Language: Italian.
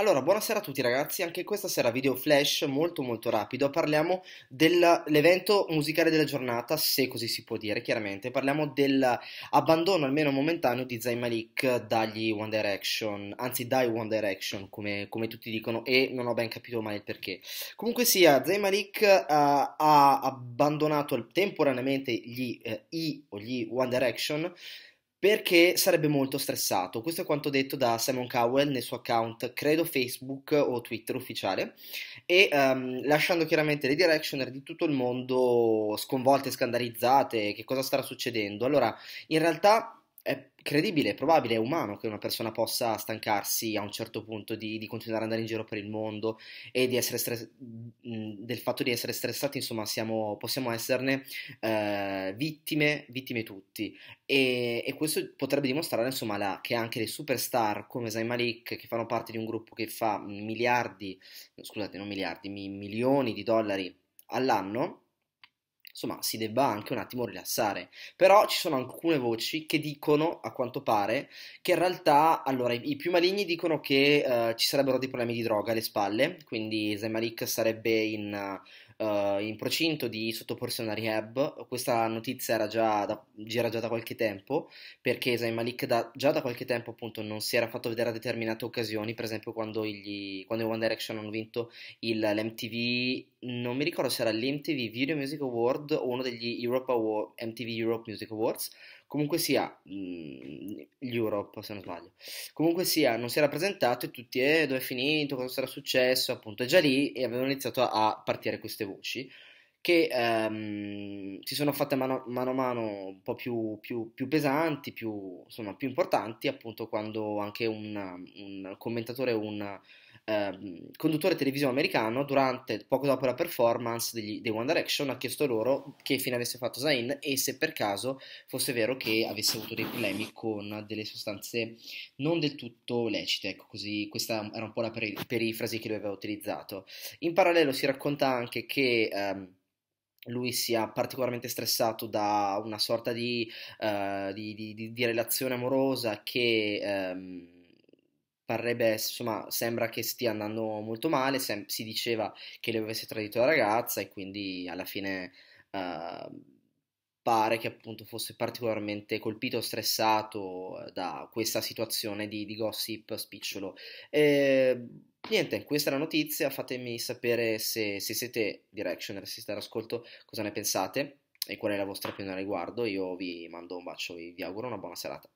Allora, buonasera a tutti ragazzi, anche questa sera video flash molto molto rapido, parliamo dell'evento musicale della giornata, se così si può dire chiaramente, parliamo dell'abbandono almeno momentaneo di Zayn Malik dagli One Direction, anzi dai One Direction come, come, tutti dicono e non ho ben capito mai il perché. Comunque sia, Zayn Malik uh, ha abbandonato temporaneamente gli, uh, i o gli One Direction perché sarebbe molto stressato. Questo è quanto detto da Simon Cowell nel suo account, credo Facebook o Twitter ufficiale, e um, lasciando chiaramente le directioner di tutto il mondo sconvolte, scandalizzate, che cosa starà succedendo. Allora, in realtà credibile, probabile, è umano che una persona possa stancarsi a un certo punto di, di continuare ad andare in giro per il mondo e stress, mm, del fatto di essere stressati, insomma, siamo, possiamo esserne eh, vittime, vittime tutti. E, e questo potrebbe dimostrare, insomma, la, che anche le superstar come Zayn Malik, che fanno parte di un gruppo che fa miliardi, scusate, non miliardi, mi, milioni di dollari all'anno, insomma si debba anche un attimo rilassare. Però ci sono alcune voci che dicono, a quanto pare, che in realtà, allora, i, i più maligni dicono che uh, ci sarebbero dei problemi di droga alle spalle, quindi Zemalik sarebbe in... Uh, uh, in procinto di sottoporsi a una rehab. Questa notizia già da, gira già da qualche tempo, perché Zayn Malik da, già da qualche tempo appunto non si era fatto vedere a determinate occasioni, per esempio quando, gli, quando i One Direction hanno vinto il, l'MTV, non mi ricordo se era l'MTV Video Music Award o uno degli Europe Award, MTV Europe Music Awards, Comunque sia, mh, mm, Europe se non sbaglio, comunque sia, non si era presentato e tutti, eh, dove è finito, cosa sarà successo, appunto, è già lì e avevano iniziato a partire queste voci che ehm, si sono fatte mano, mano, a mano un po' più, più, più pesanti, più, insomma, più importanti, appunto quando anche un, un commentatore, un Ehm, conduttore televisivo americano, durante poco dopo la performance degli, dei One Direction, ha chiesto loro che fine avesse fatto Zayn e se per caso fosse vero che avesse avuto dei problemi con delle sostanze non del tutto lecite. Ecco, così questa era un po' la peri- perifrasi che lui aveva utilizzato. In parallelo si racconta anche che. Ehm, lui sia particolarmente stressato da una sorta di, uh, di, di, di relazione amorosa che um parrebbe, insomma, sembra che stia andando molto male, Sem- si diceva che le avesse tradito la ragazza e quindi alla fine uh, pare che appunto fosse particolarmente colpito stressato eh, da questa situazione di, di gossip spicciolo. E, ehm, niente, questa è la notizia, fatemi sapere se, se siete Directioner, se siete all'ascolto, cosa ne pensate e qual è la vostra opinione al riguardo. Io vi mando un bacio e vi auguro una buona serata.